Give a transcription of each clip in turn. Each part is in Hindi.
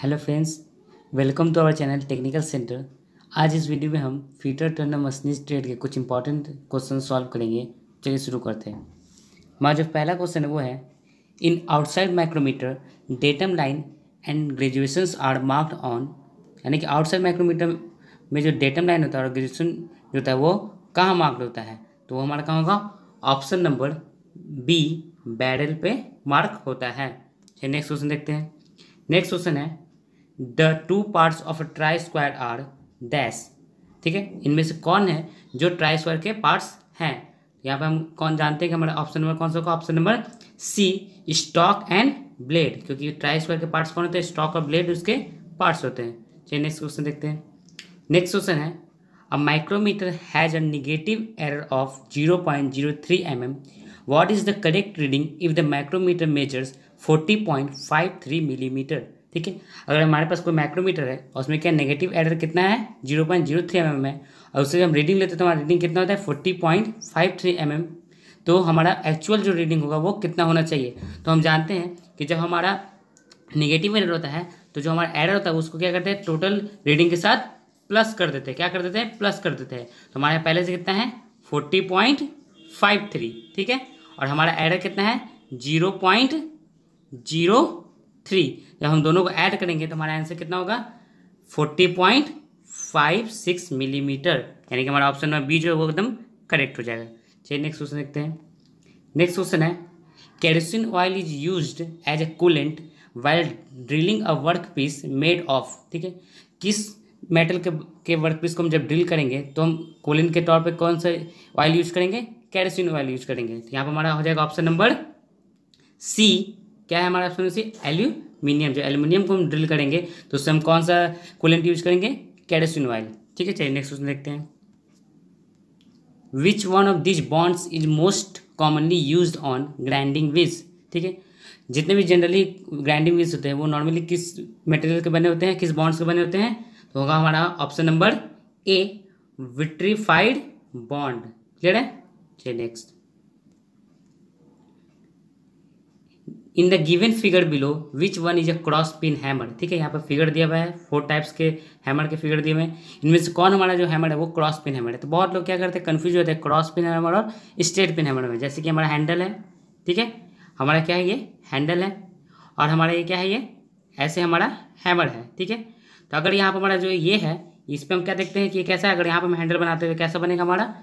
hello friends welcome to our channel technical centre आज इस वीडियो में हम फीटर टर्नर मशीनिस्ट ट्रेड के कुछ इंपॉर्टेंट क्वेश्चन सॉल्व करेंगे चलिए शुरू करते हैं हमारा जो पहला क्वेश्चन है वो है in outside micrometer datum line and graduation are marked on यानी कि आउटसाइड माइक्रोमीटर में जो डेटम लाइन होता है और ग्रेजुएशन जो होता है वो कहाँ मार्क्ड होता है तो वो हमारा कहाँ होगा ऑप्शन नंबर बी बैरल पे मार्क होता है नेक्स्ट क्वेश्चन देखते हैं नेक्स्ट क्वेश्चन है the two parts of a try square are dash ठीक है इनमें से कौन है जो ट्राई स्क्वायर के पार्ट्स हैं यहाँ पे हम कौन जानते हैं कि हमारा ऑप्शन नंबर कौन सा होगा option number C stock and blade क्योंकि ट्राई स्क्वायर के पार्ट्स कौन होते हैं स्टॉक और ब्लेड उसके पार्ट्स होते हैं चलिए नेक्स्ट क्वेश्चन देखते हैं नेक्स्ट क्वेश्चन है a micrometer has a negative error of zero point zero three M M what is the correct reading if the micrometer measures forty point five three millimetre ठीक है अगर हमारे पास कोई माइक्रोमीटर है और उसमें क्या नेगेटिव एडर कितना है zero point zero three M M है और उससे हम रीडिंग लेते हैं तो हमारा रीडिंग कितना होता है forty point five three M M तो हमारा एक्चुअल जो रीडिंग होगा वो कितना होना चाहिए तो हम जानते हैं कि जब हमारा निगेटिव एडर होता है तो जो हमारा एडर होता है उसको क्या करते हैं टोटल रीडिंग के साथ प्लस कर देते हैं क्या कर देते हैं प्लस कर देते हैं तो हमारे पहले से कितना है फोर्टी पॉइंट फाइव थ्री ठीक है और हमारा एडर कितना है जीरो पॉइंट जीरो थ्री जब हम दोनों को ऐड करेंगे तो हमारा आंसर कितना होगा forty point five six millimetre यानी कि हमारा ऑप्शन नंबर बी जो है वो एकदम करेक्ट हो जाएगा चलिए नेक्स्ट क्वेश्चन देखते हैं नेक्स्ट क्वेश्चन है kerosene oil is use as a coolant while drilling a work piece made of ठीक है किस मेटल के के वर्क पीस को हम जब ड्रिल करेंगे तो हम कोलिन के तौर पे कौन सा ऑयल यूज करेंगे कैरोसिन ऑयल यूज करेंगे तो यहाँ पर हमारा हो जाएगा ऑप्शन नंबर सी क्या है हमारा ऑप्शन सी एल्यू मिनियम जो एल्यूमिनियम को हम ड्रिल करेंगे तो उससे हम कौन सा कूलेंट यूज करेंगे कैडेसिन ऑयल ठीक है चलिए नेक्स्ट क्वेश्चन देखते हैं which one of this bonds is most commonly use on grinding wheels ठीक है जितने भी जनरली ग्राइंडिंग व्हील्स होते हैं वो नॉर्मली किस मटेरियल के बने होते हैं किस बॉन्ड्स के बने होते हैं तो होगा हमारा option number A vitrified bond clear है चलिए next in the given figure below which one is a cross pin hammer ठीक है यहाँ पर फिगर दिया हुआ है फोर टाइप्स के हैमर के फिगर दिए हुए हैं इनमें से कौन हमारा जो हैमर है वो क्रॉस पिन हैमर है तो बहुत लोग क्या करते हैं कन्फ्यूज होते हैं क्रॉस पिन हैमर और स्ट्रेट पिन हैमर में जैसे कि हमारा हैंडल है ठीक है हमारा क्या है ये हैंडल है और हमारा ये क्या है ये ऐसे हमारा हैमर है ठीक है तो अगर यहाँ पर हमारा जो ये है इस पर हम क्या देखते हैं कि कैसा है अगर यहाँ पर हम हैंडल बनाते हुए तो कैसा बनेगा हमारा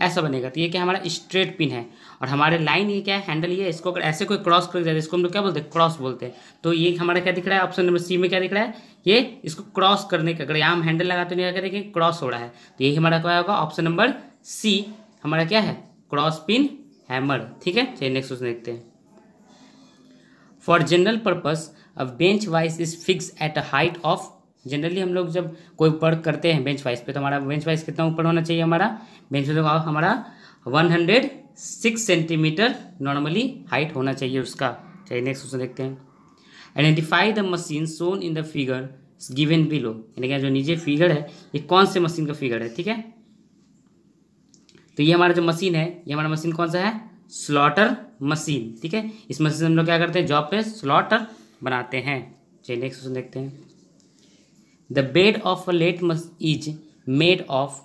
ऐसा बनेगा तो ये क्या हमारा स्ट्रेट पिन है और हमारे लाइन ये क्या है हैंडल ये इसको अगर ऐसे कोई क्रॉस कर जाए इसको हम लोग क्या बोलते हैं क्रॉस बोलते हैं तो ये हमारा क्या दिख रहा है ऑप्शन नंबर सी में क्या दिख रहा है ये इसको क्रॉस करने का अगर यहाँ हम हैंडल लगाते तो नहीं क्या देखें क्रॉस हो रहा है तो यही हमारा क्या होगा ऑप्शन नंबर सी हमारा क्या है क्रॉस पिन हैमर ठीक है चलिए नेक्स्ट क्वेश्चन देखते हैं for general purpose a bench vice is fix at a height of generally हम लोग जब कोई वर्क करते हैं बेंच वाइज पे तो हमारा बेंच वाइज कितना ऊपर होना चाहिए हमारा बेंच वाइज तो हमारा one hundred six centimetre normally height होना चाहिए उसका चलिए नेक्स्ट क्वेश्चन देखते हैं identify the machine shown in the figure given below यानी क्या जो नीचे फिगर है ये कौन से मशीन का फिगर है ठीक है तो ये हमारा जो मशीन है ये हमारा मशीन कौन सा है स्लॉटर मशीन ठीक है इस मशीन से हम लोग क्या करते हैं जॉब पे स्लॉटर बनाते हैं चलिए नेक्स्ट क्वेश्चन देखते हैं the bed of a lathe must is made of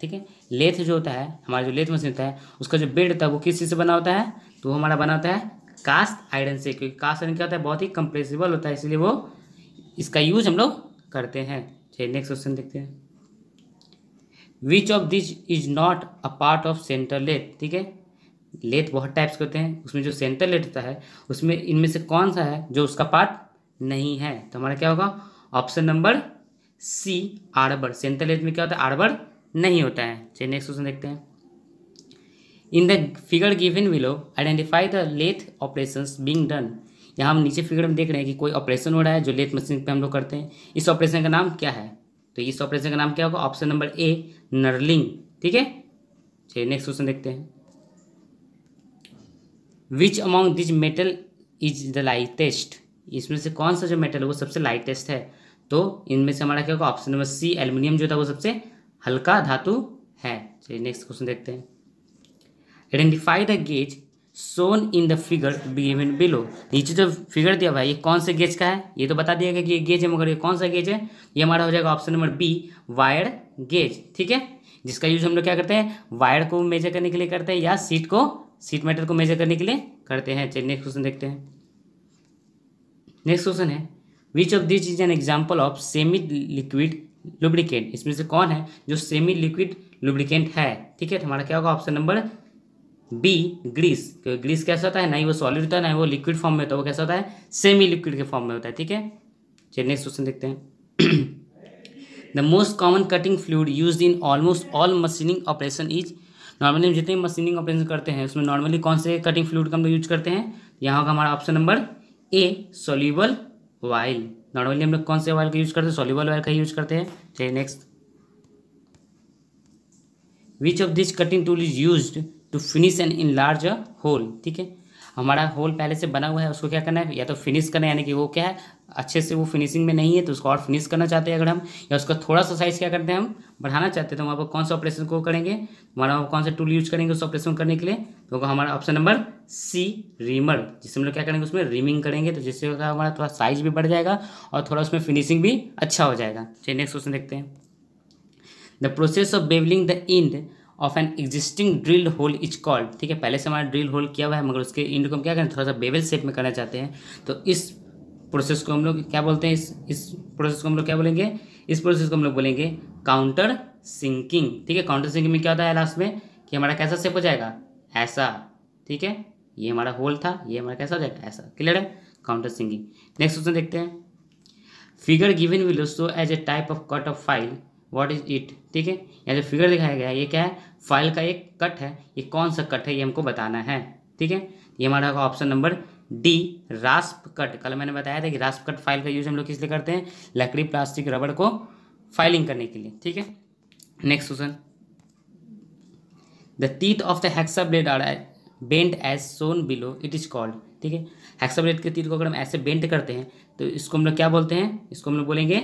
ठीक है लेथ जो होता है हमारा जो लेथ मशीन होता है उसका जो बेड होता है वो किस चीज़ से बना होता है तो वो हमारा बना होता है कास्ट आयरन से क्योंकि कास्ट आयरन क्या होता है बहुत ही कंप्रेसिबल होता है इसलिए वो इसका यूज हम लोग करते हैं चलिए नेक्स्ट क्वेश्चन देखते हैं which of this is not a part of centre lathe ठीक है लेथ बहुत टाइप्स के होते हैं उसमें जो सेंटर लेथ होता है उसमें इनमें से कौन सा है जो उसका पार्ट नहीं है तो हमारा क्या होगा option number C arbor central edge में क्या होता है आर्बर नहीं होता है चलिए नेक्स्ट क्वेश्चन देखते हैं in the figure in below identify the lathe operation being done यहाँ हम नीचे फिगर में देख रहे हैं कि कोई ऑपरेशन हो रहा है जो लेथ मशीन पे हम लोग करते हैं इस ऑपरेशन का नाम क्या है तो इस ऑपरेशन का नाम क्या होगा ऑप्शन नंबर ए नर्लिंग ठीक है चलिए नेक्स्ट क्वेश्चन देखते हैं which among these metal is the lightest इसमें से कौन सा जो मेटल है वो सबसे लाइटेस्ट है तो इनमें से हमारा क्या होगा ऑप्शन नंबर सी एल्यूमिनियम जो था वो सबसे हल्का धातु है चलिए नेक्स्ट क्वेश्चन देखते हैं identify the gauge shown in the figure am below नीचे जो फिगर दिया भाई ये कौन से गेज का है ये तो बता दिया गया कि ये गेज है मगर ये कौन सा गेज है ये हमारा हो जाएगा option number B wire gauge ठीक है जिसका यूज हम लोग क्या करते हैं वायर को मेजर करने के लिए करते हैं या सीट को सीट मैटर को मेजर करने के लिए करते हैं चलिए नेक्स्ट क्वेश्चन देखते हैं नेक्स्ट क्वेश्चन है which of this is an example of semi liquid lubricant इसमें से कौन है जो सेमी लिक्विड लुब्रिकेंट है ठीक है तो हमारा क्या होगा option number B grease grease कैसा होता है ना ही वो सॉलिड होता है ना ही वो लिक्विड फॉर्म में होता है वो कैसा होता है सेमी लिक्विड के फॉर्म में होता है ठीक है चलिए नेक्स्ट क्वेश्चन देखते हैं the most common cutting fluid use in almost all machining operation is normally हम जितने मशीनिंग ऑपरेशन करते हैं उसमें नॉर्मली कौन से कटिंग फ्लूड का हम लोग यूज करते हैं यहाँ होगा हमारा option number A soluble oil normally हम लोग कौन से वाइल का यूज करते हैं सॉलिबल वाइल का यूज करते हैं चलिए next which of this cutting tool is use to finish and enlarge a hole ठीक है हमारा होल पहले से बना हुआ है उसको क्या करना है या तो फिनिश करना है यानी कि वो क्या है अच्छे से वो फिनिशिंग में नहीं है तो उसको और फिनिश करना चाहते हैं अगर हम या उसका थोड़ा सा साइज़ क्या करते हैं हम बढ़ाना चाहते हैं तो वहाँ पर कौन सा ऑपरेशन को करेंगे हमारा कौन सा टूल यूज करेंगे उस ऑपरेशन करने के लिए तो हमारा ऑप्शन नंबर सी रीमर जिससे हम लोग क्या करेंगे उसमें रीमिंग करेंगे तो जिससे हमारा थोड़ा साइज भी बढ़ जाएगा और थोड़ा उसमें फिनिशिंग भी अच्छा हो जाएगा चलिए नेक्स्ट क्वेश्चन देखते हैं the process of bevelling the end of an existing drilled hole is called ठीक है पहले से हमारा ड्रिल होल किया हुआ है मगर उसके इंड को हम क्या करें थोड़ा सा बेबल शेप में करना चाहते हैं तो इस प्रोसेस को हम लोग क्या बोलते हैं इस इस प्रोसेस को हम लोग क्या बोलेंगे इस प्रोसेस को हम लोग बोलेंगे काउंटर सिंकिंग ठीक है काउंटर सिंकिंग में क्या होता है लास्ट में कि हमारा कैसा शेप हो जाएगा ऐसा ठीक है ये हमारा होल था ये हमारा कैसा हो जाएगा ऐसा क्लियर है काउंटर सिंकिंग नेक्स्ट क्वेश्चन देखते हैं figure given will show as a type of cut of file what is it ठीक है यहाँ जो फिगर दिखाया गया है ये क्या है फाइल का एक कट है ये कौन सा कट है ये हमको बताना है ठीक है ये हमारा होगा option number D rasp cut कल मैंने बताया था कि रास्प कट फाइल का यूज़ हम लोग किस लिए करते हैं लकड़ी प्लास्टिक रबड़ को फाइलिंग करने के लिए ठीक है next question the teeth of the hacksaw blade are bent as shown below it is called ठीक है हैक्सा ब्लेड के तीर को अगर हम ऐसे बेंट करते हैं तो इसको हम लोग क्या बोलते हैं इसको हम लोग बोलेंगे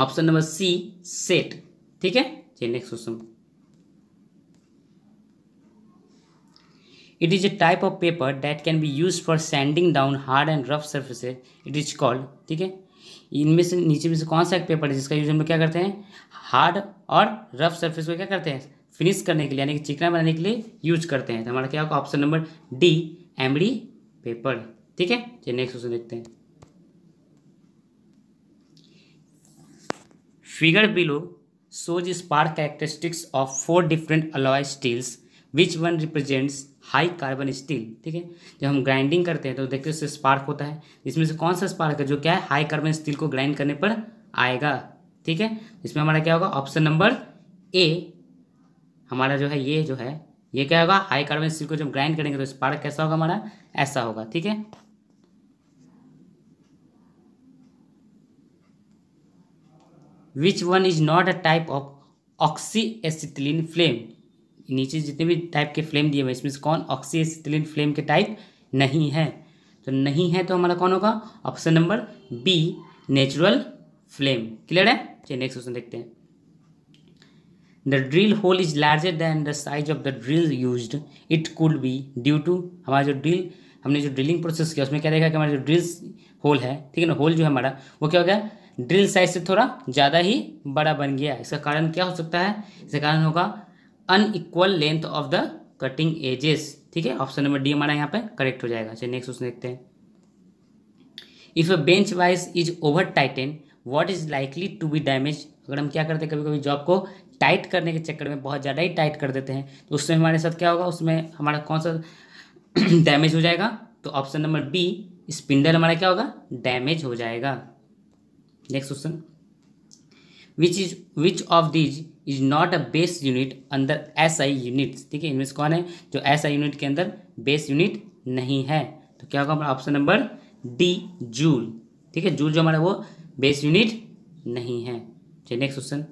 ऑप्शन नंबर सी सेट ठीक है चलिए next question it is a type of paper that can be use for sanding down hard and rough surface it is called ठीक है इनमें से नीचे में से कौन सा एक पेपर है जिसका यूज हम लोग क्या करते हैं हार्ड और रफ सर्फेस को क्या करते हैं फिनिश करने के लिए यानी कि चिकना बनाने के लिए यूज करते हैं तो हमारा क्या होगा option number D emery paper ठीक है चलिए नेक्स्ट क्वेश्चन देखते हैं Figure below shows spark characteristics of four different alloy steels which one represents high carbon steel ठीक है जब हम ग्राइंडिंग करते हैं तो देखते हैं उससे स्पार्क होता है इसमें से कौन सा स्पार्क है जो क्या है हाई कार्बन स्टील को ग्राइंड करने पर आएगा ठीक है इसमें हमारा क्या होगा ऑप्शन नंबर ए हमारा जो है ये जो है ये क्या होगा हाई कार्बन स्टील को जब ग्राइंड करेंगे तो स्पार्क कैसा होगा हमारा ऐसा होगा ठीक है which one is not a type of oxy acetylene flame नीचे जितने भी टाइप के फ्लेम दिए हुए इसमें से कौन ऑक्सी एसिथिलीन फ्लेम के टाइप नहीं है तो नहीं है तो हमारा कौन होगा option number B natural flame clear है चलिए नेक्स्ट क्वेश्चन देखते हैं the drill hole is larger than the size of the drill use it could be due to हमारा जो ड्रिल हमने जो ड्रिलिंग प्रोसेस किया उसमें क्या देखा कि हमारा जो ड्रिल होल है ठीक है ना होल जो है हमारा वो क्या हो गया ड्रिल साइज से थोड़ा ज़्यादा ही बड़ा बन गया इसका कारण क्या हो सकता है इसका कारण होगा unequal length of the cutting edges ठीक है ऑप्शन नंबर डी हमारा यहाँ पे करेक्ट हो जाएगा चलिए नेक्स्ट क्वेश्चन देखते हैं if a bench vice is over tighten what is likely to be damage अगर हम क्या करते हैं कभी कभी जॉब को टाइट करने के चक्कर में बहुत ज़्यादा ही टाइट कर देते हैं तो उसमें हमारे साथ क्या होगा उसमें हमारा कौन सा डैमेज हो जाएगा तो ऑप्शन नंबर बी स्पिंडल हमारा क्या होगा डैमेज हो जाएगा next question which is which of these is not a base unit अंदर एस आई यूनिट ठीक है इनमें से कौन है जो एस आई यूनिट के अंदर बेस यूनिट नहीं है तो क्या होगा हमारा ऑप्शन नंबर डी जूल ठीक है जूल जो हमारा वो बेस यूनिट नहीं है चलिए next question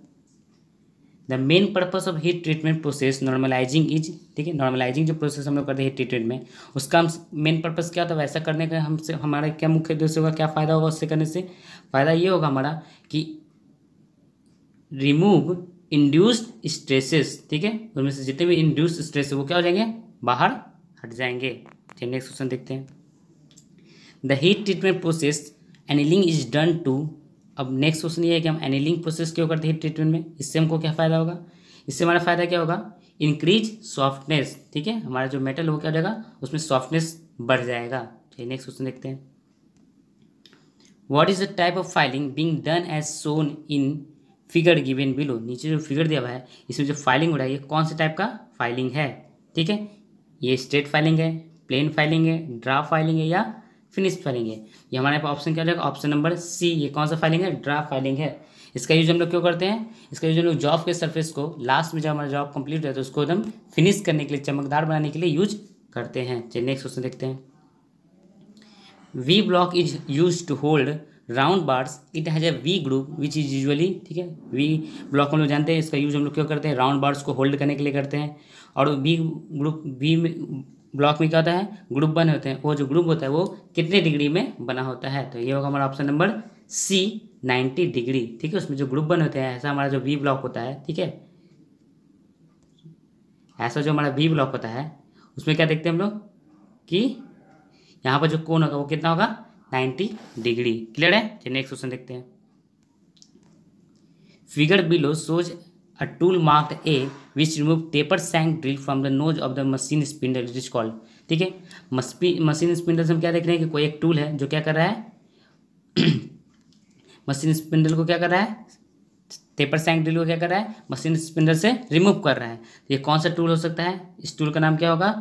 the main purpose of heat treatment process normalising is ठीक है नॉर्मलाइजिंग जो प्रोसेस हम लोग करते हैं हीट ट्रीटमेंट में उसका हम मेन पर्पज क्या होता है वैसा करने का हमसे हमारा क्या मुख्य उद्देश्य होगा क्या फ़ायदा होगा उससे करने से फ़ायदा ये होगा हमारा कि रिमूव इंड्यूस्ड स्ट्रेसेस ठीक है उनमें से जितने भी इंड्यूस्ड स्ट्रेस वो क्या हो जाएंगे बाहर हट जाएंगे ठीक नेक्स्ट क्वेश्चन देखते हैं the heat treatment process annealing is done to अब नेक्स्ट क्वेश्चन ये है कि हम एनिलिंग प्रोसेस क्यों करते हैं ट्रीटमेंट में इससे हमको क्या फ़ायदा होगा इससे हमारा फ़ायदा क्या होगा इंक्रीज सॉफ्टनेस ठीक है हमारा जो मेटल हो क्या हो जाएगा उसमें सॉफ्टनेस बढ़ जाएगा ठीक नेक्स्ट क्वेश्चन देखते हैं what is the type of filing being done as shown in figure given below नीचे जो फिगर दिया हुआ है इसमें जो फाइलिंग हो रहा है ये कौन से टाइप का फाइलिंग है ठीक है ये स्ट्रेट फाइलिंग है प्लेन फाइलिंग है ड्राफ्ट फाइलिंग है या फिनिश फाइलिंग है ये हमारे यहाँ पर ऑप्शन क्या हो जाएगा ऑप्शन नंबर सी ये कौन सा फाइलिंग है ड्राफ्ट फाइलिंग है इसका यूज हम लोग क्यों करते हैं इसका यूज हम लोग जॉब के सर्फेस को लास्ट में जब हमारा जॉब कंप्लीट है तो उसको एकदम फिनिश करने के लिए चमकदार बनाने के लिए यूज करते हैं चलिए नेक्स्ट क्वेश्चन देखते हैं V block is use to hold round bars it has a V group which is usually ठीक है वी ब्लॉक हम लोग जानते हैं इसका यूज हम लोग क्यों करते हैं राउंड बार्स को होल्ड करने के लिए करते हैं और वी ग्रुप वी ब्लॉक में क्या होता है ग्रुप बने होते हैं वो जो ग्रुप होता है वो कितने डिग्री में बना होता है तो ये होगा हमारा option number C ninety degree ठीक है उसमें जो ग्रुप बने होते हैं ऐसा हमारा जो वी ब्लॉक होता है ठीक है ऐसा जो हमारा वी ब्लॉक होता है उसमें क्या देखते हैं हम लोग कि यहाँ पर जो कोण होगा वो कितना होगा नाइन्टी डिग्री क्लियर है चलिए नेक्स्ट क्वेश्चन देखते हैं figure below shows A tool marked A which removed taper shank drill from the nose of the machine spindle which is called ठीक है मशीन स्पिंडल से हम क्या देख रहे हैं कि कोई एक टूल है जो क्या कर रहा है मशीन स्पिंडल को क्या कर रहा है टेपर सैंक ड्रिल को क्या कर रहा है मशीन स्पिंडल से रिमूव कर रहा है ये कौन सा टूल हो सकता है इस टूल का नाम क्या होगा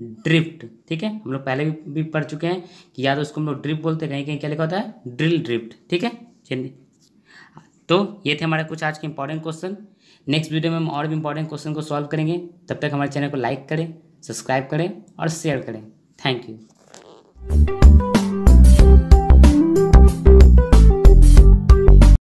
ड्रिफ्ट ठीक है हम लोग पहले भी, भी पढ़ चुके हैं कि या तो उसको हम लोग ड्रिफ्ट बोलते हैं कहीं कहीं क्या लिखा होता है ड्रिल ड्रिफ्ट ठीक है चलिए तो ये थे हमारे कुछ आज के इंपॉर्टेंट क्वेश्चन नेक्स्ट वीडियो में हम और भी इंपॉर्टेंट क्वेश्चन को सॉल्व करेंगे तब तक हमारे चैनल को लाइक करें सब्सक्राइब करें और शेयर करें थैंक यू